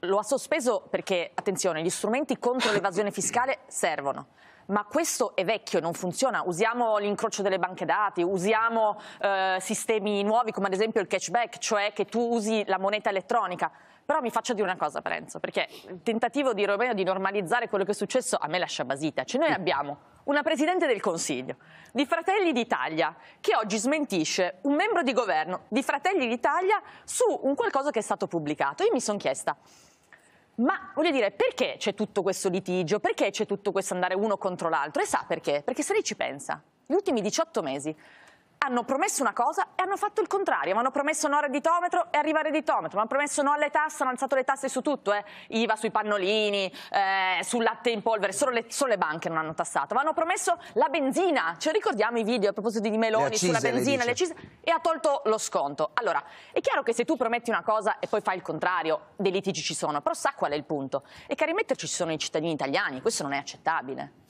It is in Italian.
lo ha sospeso perché, attenzione, gli strumenti contro l'evasione fiscale servono. Ma questo è vecchio, non funziona. Usiamo l'incrocio delle banche dati, usiamo eh, sistemi nuovi come ad esempio il cashback, cioè che tu usi la moneta elettronica. Però mi faccio dire una cosa, Parenzo, perché il tentativo di Romeo di normalizzare quello che è successo a me lascia basita. Cioè noi mm. abbiamo una Presidente del Consiglio di Fratelli d'Italia che oggi smentisce un membro di governo di Fratelli d'Italia su un qualcosa che è stato pubblicato. Io mi sono chiesta, ma voglio dire, perché c'è tutto questo litigio? Perché c'è tutto questo andare uno contro l'altro? E sa perché? Perché se lei ci pensa, gli ultimi 18 mesi hanno promesso una cosa e hanno fatto il contrario. Ma hanno promesso no al redditometro e arriva redditometro. Ma hanno promesso no alle tasse, hanno alzato le tasse su tutto, eh. IVA sui pannolini, eh, sul latte in polvere. Solo le, solo le, banche non hanno tassato. Ma hanno promesso la benzina. Ce ricordiamo i video a proposito di Meloni accise, sulla benzina, le accise, e ha tolto lo sconto. Allora, è chiaro che se tu prometti una cosa e poi fai il contrario, dei litigi ci sono. Però sa qual è il punto? E che a rimetterci sono i cittadini italiani. Questo non è accettabile.